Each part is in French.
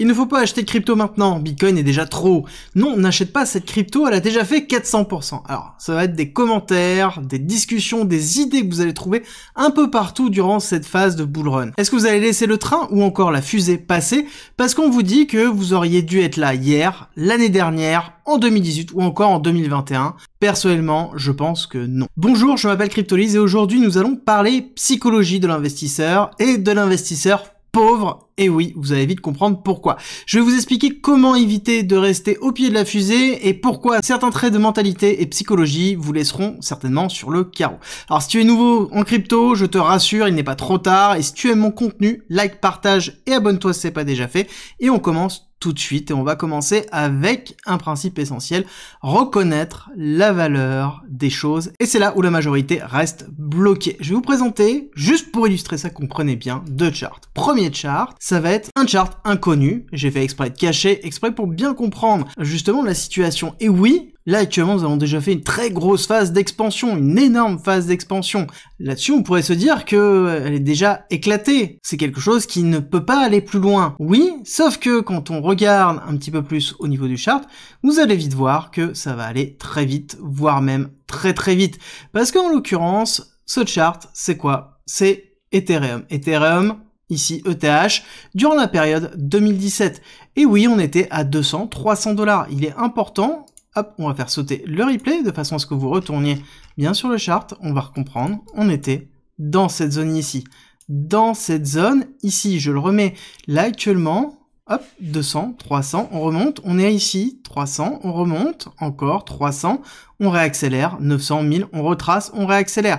Il ne faut pas acheter crypto maintenant, Bitcoin est déjà trop. Non, n'achète pas cette crypto, elle a déjà fait 400%. Alors, ça va être des commentaires, des discussions, des idées que vous allez trouver un peu partout durant cette phase de bull run. Est-ce que vous allez laisser le train ou encore la fusée passer parce qu'on vous dit que vous auriez dû être là hier, l'année dernière, en 2018 ou encore en 2021 Personnellement, je pense que non. Bonjour, je m'appelle Cryptolise et aujourd'hui nous allons parler psychologie de l'investisseur et de l'investisseur pauvre. Et oui, vous allez vite comprendre pourquoi. Je vais vous expliquer comment éviter de rester au pied de la fusée et pourquoi certains traits de mentalité et psychologie vous laisseront certainement sur le carreau. Alors si tu es nouveau en crypto, je te rassure, il n'est pas trop tard. Et si tu aimes mon contenu, like, partage et abonne-toi si ce n'est pas déjà fait. Et on commence tout de suite et on va commencer avec un principe essentiel, reconnaître la valeur des choses et c'est là où la majorité reste bloquée. Je vais vous présenter, juste pour illustrer ça, comprenez bien, deux charts. Premier chart, ça va être un chart inconnu, j'ai fait exprès de cacher, exprès pour bien comprendre justement la situation. Et oui, Là, actuellement, nous avons déjà fait une très grosse phase d'expansion, une énorme phase d'expansion. Là-dessus, on pourrait se dire que euh, elle est déjà éclatée. C'est quelque chose qui ne peut pas aller plus loin. Oui, sauf que quand on regarde un petit peu plus au niveau du chart, vous allez vite voir que ça va aller très vite, voire même très très vite. Parce qu'en l'occurrence, ce chart, c'est quoi? C'est Ethereum. Ethereum, ici ETH, durant la période 2017. Et oui, on était à 200, 300 dollars. Il est important Hop, on va faire sauter le replay de façon à ce que vous retourniez bien sur le chart. On va comprendre. On était dans cette zone ici. Dans cette zone ici, je le remets là actuellement. Hop, 200, 300, on remonte, on est ici, 300, on remonte, encore 300, on réaccélère, 900, 1000, on retrace, on réaccélère.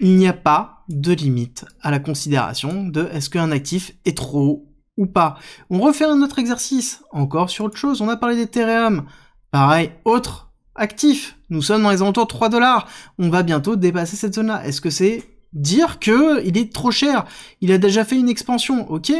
Il n'y a pas de limite à la considération de est-ce qu'un actif est trop ou pas. On refait un autre exercice, encore sur autre chose, on a parlé des d'Ethereum. Pareil, autre actif. Nous sommes dans les alentours de 3 dollars. On va bientôt dépasser cette zone-là. Est-ce que c'est dire que il est trop cher Il a déjà fait une expansion, ok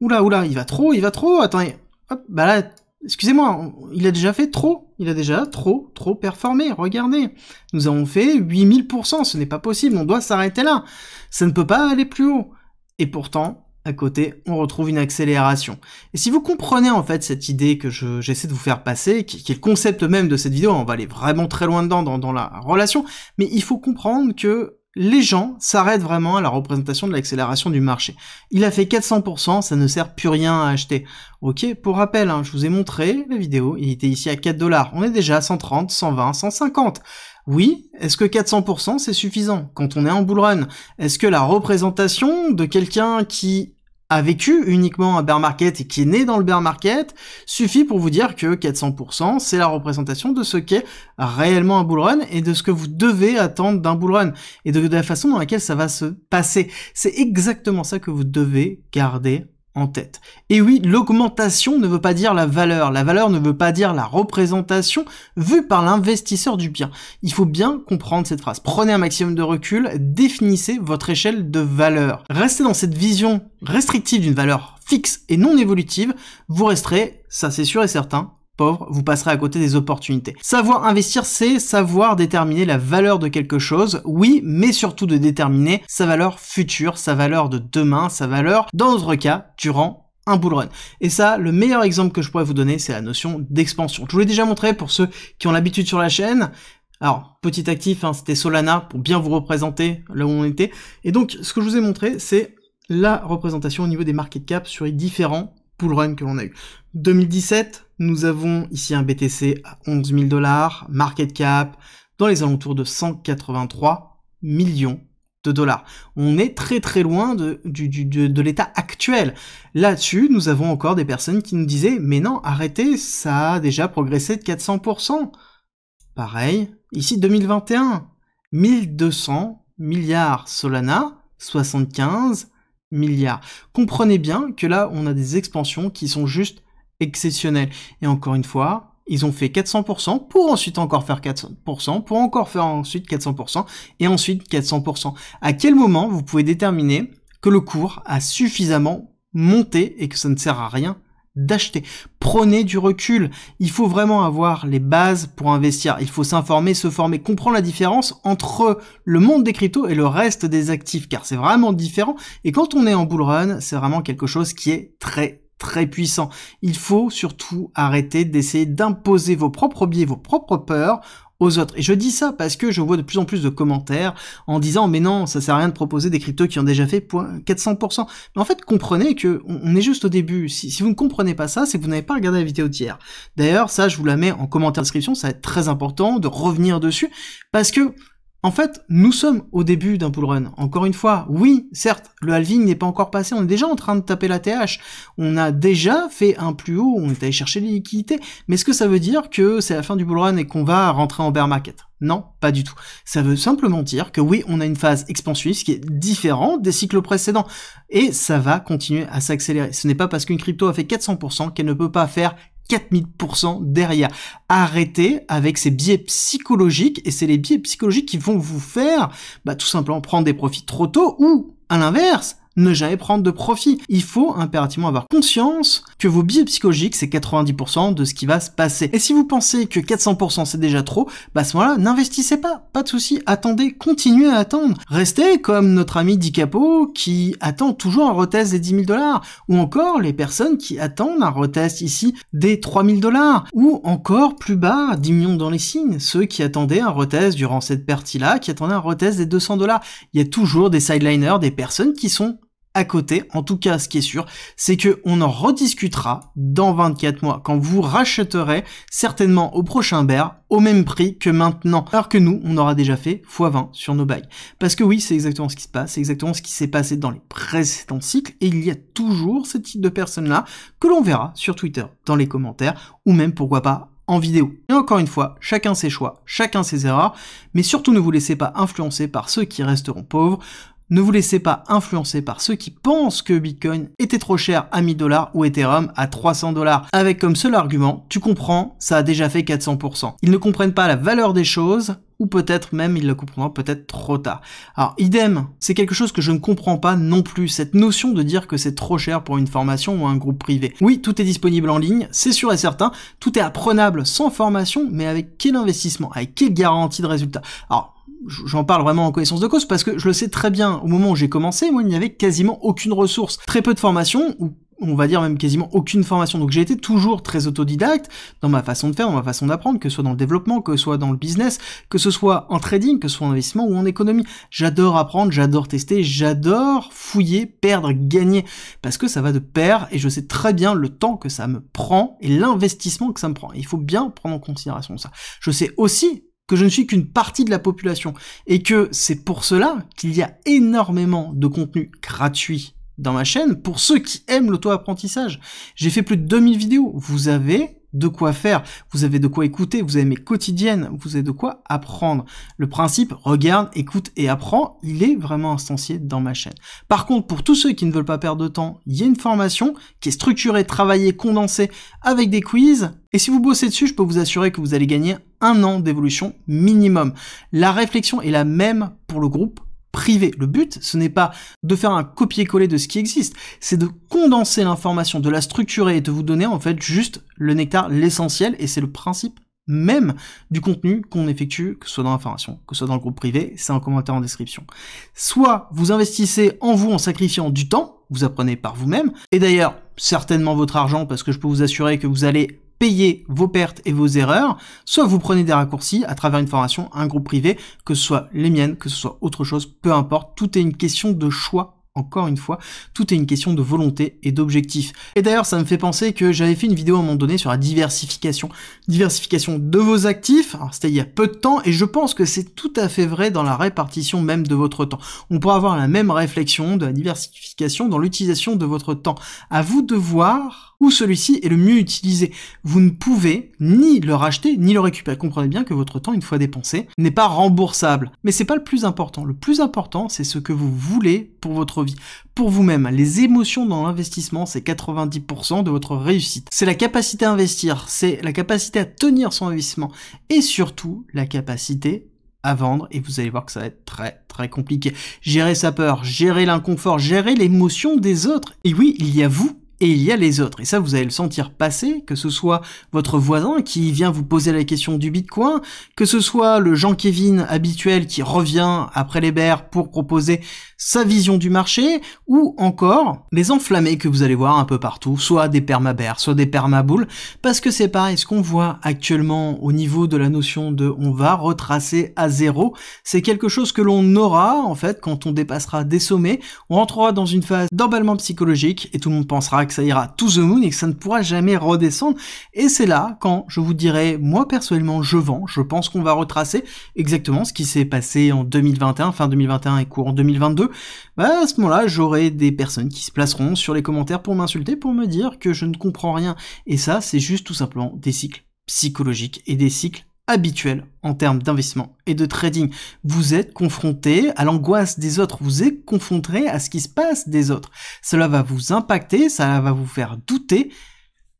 Oula, oula, il va trop, il va trop. Attendez, hop, bah là, excusez-moi, il a déjà fait trop. Il a déjà trop, trop performé. Regardez, nous avons fait 8000%. Ce n'est pas possible, on doit s'arrêter là. Ça ne peut pas aller plus haut. Et pourtant, à côté, on retrouve une accélération. Et si vous comprenez en fait cette idée que j'essaie de vous faire passer, qui, est le concept même de cette vidéo, on va aller vraiment très loin dedans dans la relation, mais il faut comprendre que les gens s'arrêtent vraiment à la représentation de l'accélération du marché. Il a fait 400%, ça ne sert plus rien à acheter. Ok, pour rappel, hein, je vous ai montré la vidéo, il était ici à 4 dollars. On est déjà à 130, 120, 150. Oui, est-ce que 400% c'est suffisant quand on est en bull run Est-ce que la représentation de quelqu'un qui a vécu uniquement un bear market et qui est né dans le bear market suffit pour vous dire que 400% c'est la représentation de ce qu'est réellement un bull run et de ce que vous devez attendre d'un bull run et de, de la façon dans laquelle ça va se passer. C'est exactement ça que vous devez garder en tête. Et oui, l'augmentation ne veut pas dire la valeur, la valeur ne veut pas dire la représentation vue par l'investisseur du bien. Il faut bien comprendre cette phrase. Prenez un maximum de recul, définissez votre échelle de valeur. Restez dans cette vision restrictive d'une valeur fixe et non évolutive, vous resterez, ça c'est sûr et certain, pauvre, vous passerez à côté des opportunités. Savoir investir, c'est savoir déterminer la valeur de quelque chose, oui, mais surtout de déterminer sa valeur future, sa valeur de demain, sa valeur, dans notre cas, durant un bull run. Et ça, le meilleur exemple que je pourrais vous donner, c'est la notion d'expansion. Je vous l'ai déjà montré pour ceux qui ont l'habitude sur la chaîne. Alors, petit actif, hein, c'était Solana pour bien vous représenter là où on était. Et donc, ce que je vous ai montré, c'est la représentation au niveau des market cap sur les différents run que l'on a eu. 2017, nous avons ici un BTC à 11 000 dollars, market cap dans les alentours de 183 millions de dollars. On est très très loin de, du, de l'état actuel. Là-dessus, nous avons encore des personnes qui nous disaient mais non, arrêtez, ça a déjà progressé de 400%. Pareil, ici 2021, 1200 milliards Solana, 75 Comprenez bien que là, on a des expansions qui sont juste exceptionnelles. Et encore une fois, ils ont fait 400% pour ensuite encore faire 400%, pour encore faire ensuite 400% et ensuite 400%. À quel moment vous pouvez déterminer que le cours a suffisamment monté et que ça ne sert à rien d'acheter. Prenez du recul. Il faut vraiment avoir les bases pour investir. Il faut s'informer, se former, comprendre la différence entre le monde des cryptos et le reste des actifs, car c'est vraiment différent. Et quand on est en bull run, c'est vraiment quelque chose qui est très très puissant. Il faut surtout arrêter d'essayer d'imposer vos propres biais, vos propres peurs autres. Et je dis ça parce que je vois de plus en plus de commentaires en disant mais non, ça sert à rien de proposer des cryptos qui ont déjà fait 400%. Mais en fait, comprenez que on est juste au début. Si, si vous ne comprenez pas ça, c'est que vous n'avez pas regardé la vidéo d'hier. D'ailleurs, ça, je vous la mets en commentaire description. Ça va être très important de revenir dessus parce que en fait, nous sommes au début d'un bull run. Encore une fois, oui, certes, le halving n'est pas encore passé, on est déjà en train de taper la TH, on a déjà fait un plus haut, on est allé chercher les liquidités, mais est-ce que ça veut dire que c'est la fin du bull run et qu'on va rentrer en bear market non, pas du tout. Ça veut simplement dire que oui, on a une phase expansionniste qui est différente des cycles précédents. Et ça va continuer à s'accélérer. Ce n'est pas parce qu'une crypto a fait 400% qu'elle ne peut pas faire 4000% derrière. Arrêtez avec ces biais psychologiques et c'est les biais psychologiques qui vont vous faire bah, tout simplement prendre des profits trop tôt ou à l'inverse ne jamais prendre de profit. Il faut impérativement avoir conscience que vos biais psychologiques, c'est 90% de ce qui va se passer. Et si vous pensez que 400% c'est déjà trop, bah ce moment-là, n'investissez pas, pas de souci, attendez, continuez à attendre. Restez comme notre ami DiCapo qui attend toujours un retest des 10 000 dollars, ou encore les personnes qui attendent un retest ici des 3 000 dollars, ou encore plus bas, 10 millions dans les signes, ceux qui attendaient un retest durant cette partie-là, qui attendaient un retest des 200 dollars. Il y a toujours des sideliners, des personnes qui sont à côté. En tout cas, ce qui est sûr, c'est que on en rediscutera dans 24 mois quand vous rachèterez certainement au prochain bear au même prix que maintenant. Alors que nous, on aura déjà fait x20 sur nos bails. Parce que oui, c'est exactement ce qui se passe, c'est exactement ce qui s'est passé dans les précédents cycles et il y a toujours ce type de personnes-là que l'on verra sur Twitter dans les commentaires ou même pourquoi pas en vidéo. Et encore une fois, chacun ses choix, chacun ses erreurs, mais surtout ne vous laissez pas influencer par ceux qui resteront pauvres. Ne vous laissez pas influencer par ceux qui pensent que Bitcoin était trop cher à 1000 dollars ou Ethereum à 300 dollars. Avec comme seul argument, tu comprends, ça a déjà fait 400%. Ils ne comprennent pas la valeur des choses, ou peut-être même ils le comprendront peut-être trop tard. Alors idem, c'est quelque chose que je ne comprends pas non plus, cette notion de dire que c'est trop cher pour une formation ou un groupe privé. Oui, tout est disponible en ligne, c'est sûr et certain, tout est apprenable sans formation, mais avec quel investissement, avec quelle garantie de résultat Alors j'en parle vraiment en connaissance de cause parce que je le sais très bien, au moment où j'ai commencé, moi, il n'y avait quasiment aucune ressource, très peu de formation, ou on va dire même quasiment aucune formation. Donc j'ai été toujours très autodidacte dans ma façon de faire, dans ma façon d'apprendre, que ce soit dans le développement, que ce soit dans le business, que ce soit en trading, que ce soit en investissement ou en économie. J'adore apprendre, j'adore tester, j'adore fouiller, perdre, gagner, parce que ça va de pair et je sais très bien le temps que ça me prend et l'investissement que ça me prend. il faut bien prendre en considération ça. Je sais aussi que je ne suis qu'une partie de la population et que c'est pour cela qu'il y a énormément de contenu gratuit dans ma chaîne pour ceux qui aiment l'auto-apprentissage. J'ai fait plus de 2000 vidéos. Vous avez de quoi faire, vous avez de quoi écouter, vous avez mes quotidiennes, vous avez de quoi apprendre. Le principe regarde, écoute et apprends, il est vraiment instancié dans ma chaîne. Par contre, pour tous ceux qui ne veulent pas perdre de temps, il y a une formation qui est structurée, travaillée, condensée avec des quiz. Et si vous bossez dessus, je peux vous assurer que vous allez gagner un an d'évolution minimum. La réflexion est la même pour le groupe privé. Le but, ce n'est pas de faire un copier-coller de ce qui existe, c'est de condenser l'information, de la structurer et de vous donner en fait juste le nectar, l'essentiel, et c'est le principe même du contenu qu'on effectue, que ce soit dans l'information, que ce soit dans le groupe privé, c'est un commentaire en description. Soit vous investissez en vous en sacrifiant du temps, vous apprenez par vous-même, et d'ailleurs certainement votre argent, parce que je peux vous assurer que vous allez payez vos pertes et vos erreurs, soit vous prenez des raccourcis à travers une formation, un groupe privé, que ce soit les miennes, que ce soit autre chose, peu importe, tout est une question de choix encore une fois, tout est une question de volonté et d'objectif. Et d'ailleurs, ça me fait penser que j'avais fait une vidéo à un moment donné sur la diversification. Diversification de vos actifs, c'était il y a peu de temps, et je pense que c'est tout à fait vrai dans la répartition même de votre temps. On pourra avoir la même réflexion de la diversification dans l'utilisation de votre temps. À vous de voir ou celui-ci est le mieux utilisé. Vous ne pouvez ni le racheter ni le récupérer. Comprenez bien que votre temps, une fois dépensé, n'est pas remboursable. Mais c'est pas le plus important. Le plus important, c'est ce que vous voulez pour votre vie, pour vous-même. Les émotions dans l'investissement, c'est 90% de votre réussite. C'est la capacité à investir, c'est la capacité à tenir son investissement et surtout la capacité à vendre et vous allez voir que ça va être très très compliqué. Gérer sa peur, gérer l'inconfort, gérer l'émotion des autres. Et oui, il y a vous et il y a les autres. Et ça, vous allez le sentir passer, que ce soit votre voisin qui vient vous poser la question du Bitcoin, que ce soit le jean kevin habituel qui revient après les bers pour proposer sa vision du marché, ou encore les enflammés que vous allez voir un peu partout, soit des permabères, soit des permaboules, parce que c'est pareil, ce qu'on voit actuellement au niveau de la notion de on va retracer à zéro, c'est quelque chose que l'on aura, en fait, quand on dépassera des sommets, on rentrera dans une phase d'emballement psychologique, et tout le monde pensera que que ça ira tout the moon et que ça ne pourra jamais redescendre. Et c'est là quand je vous dirai, moi personnellement, je vends. Je pense qu'on va retracer exactement ce qui s'est passé en 2021, fin 2021 et en 2022. Bah, à ce moment-là, j'aurai des personnes qui se placeront sur les commentaires pour m'insulter, pour me dire que je ne comprends rien. Et ça, c'est juste tout simplement des cycles psychologiques et des cycles habituel en termes d'investissement et de trading. Vous êtes confronté à l'angoisse des autres, vous êtes confronté à ce qui se passe des autres. Cela va vous impacter, ça va vous faire douter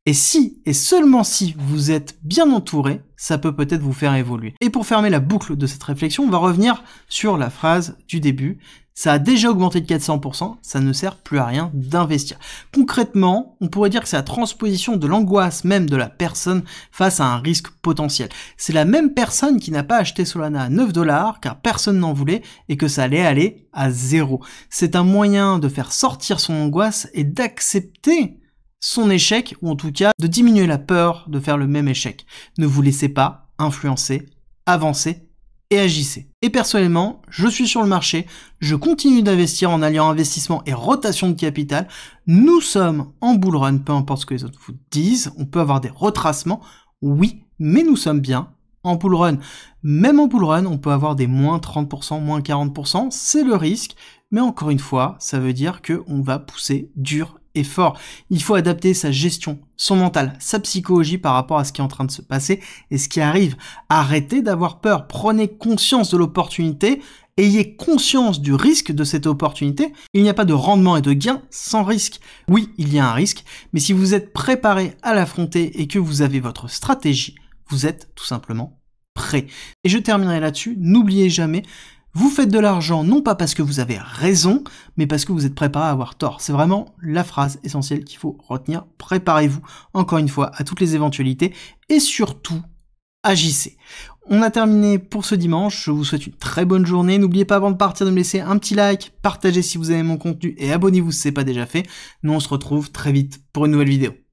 et si, et seulement si, vous êtes bien entouré, ça peut peut-être vous faire évoluer. Et pour fermer la boucle de cette réflexion, on va revenir sur la phrase du début. Ça a déjà augmenté de 400%, ça ne sert plus à rien d'investir. Concrètement, on pourrait dire que c'est la transposition de l'angoisse même de la personne face à un risque potentiel. C'est la même personne qui n'a pas acheté Solana à 9 dollars car personne n'en voulait et que ça allait aller à zéro. C'est un moyen de faire sortir son angoisse et d'accepter son échec, ou en tout cas de diminuer la peur de faire le même échec. Ne vous laissez pas influencer, avancer et agissez. Et personnellement, je suis sur le marché, je continue d'investir en alliant investissement et rotation de capital. Nous sommes en bull run, peu importe ce que les autres vous disent, on peut avoir des retracements, oui, mais nous sommes bien en bull run. Même en bull run, on peut avoir des moins 30%, moins 40%, c'est le risque, mais encore une fois, ça veut dire qu'on va pousser dur il faut adapter sa gestion, son mental, sa psychologie par rapport à ce qui est en train de se passer et ce qui arrive. Arrêtez d'avoir peur, prenez conscience de l'opportunité, ayez conscience du risque de cette opportunité. Il n'y a pas de rendement et de gain sans risque. Oui, il y a un risque, mais si vous êtes préparé à l'affronter et que vous avez votre stratégie, vous êtes tout simplement prêt. Et je terminerai là-dessus, n'oubliez jamais vous faites de l'argent non pas parce que vous avez raison, mais parce que vous êtes préparé à avoir tort. C'est vraiment la phrase essentielle qu'il faut retenir. Préparez-vous, encore une fois, à toutes les éventualités et surtout, agissez. On a terminé pour ce dimanche, je vous souhaite une très bonne journée, n'oubliez pas avant de partir de me laisser un petit like, partagez si vous aimez mon contenu et abonnez-vous si ce n'est pas déjà fait. Nous on se retrouve très vite pour une nouvelle vidéo.